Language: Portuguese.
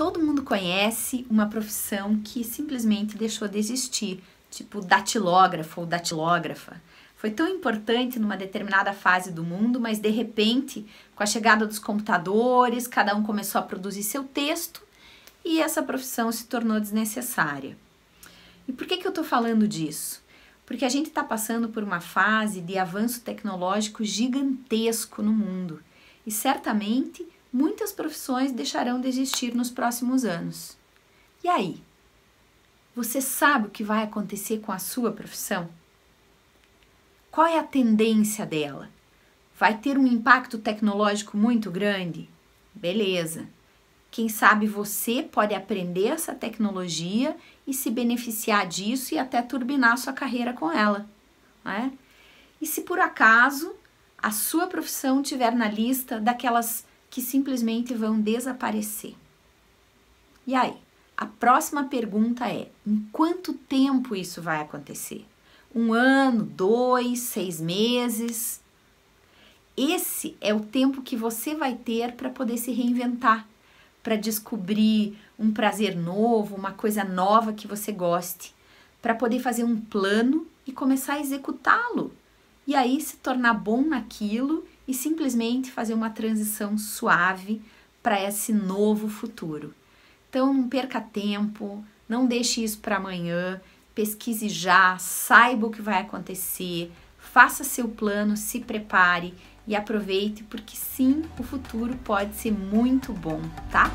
Todo mundo conhece uma profissão que simplesmente deixou de existir, tipo datilógrafo ou datilógrafa. Foi tão importante numa determinada fase do mundo, mas de repente, com a chegada dos computadores, cada um começou a produzir seu texto e essa profissão se tornou desnecessária. E por que, que eu estou falando disso? Porque a gente está passando por uma fase de avanço tecnológico gigantesco no mundo e certamente muitas profissões deixarão de existir nos próximos anos. E aí? Você sabe o que vai acontecer com a sua profissão? Qual é a tendência dela? Vai ter um impacto tecnológico muito grande? Beleza. Quem sabe você pode aprender essa tecnologia e se beneficiar disso e até turbinar sua carreira com ela. Né? E se por acaso a sua profissão tiver na lista daquelas que simplesmente vão desaparecer. E aí? A próxima pergunta é: em quanto tempo isso vai acontecer? Um ano, dois, seis meses? Esse é o tempo que você vai ter para poder se reinventar, para descobrir um prazer novo, uma coisa nova que você goste, para poder fazer um plano e começar a executá-lo. E aí se tornar bom naquilo e simplesmente fazer uma transição suave para esse novo futuro. Então, não perca tempo, não deixe isso para amanhã, pesquise já, saiba o que vai acontecer, faça seu plano, se prepare e aproveite, porque sim, o futuro pode ser muito bom, tá?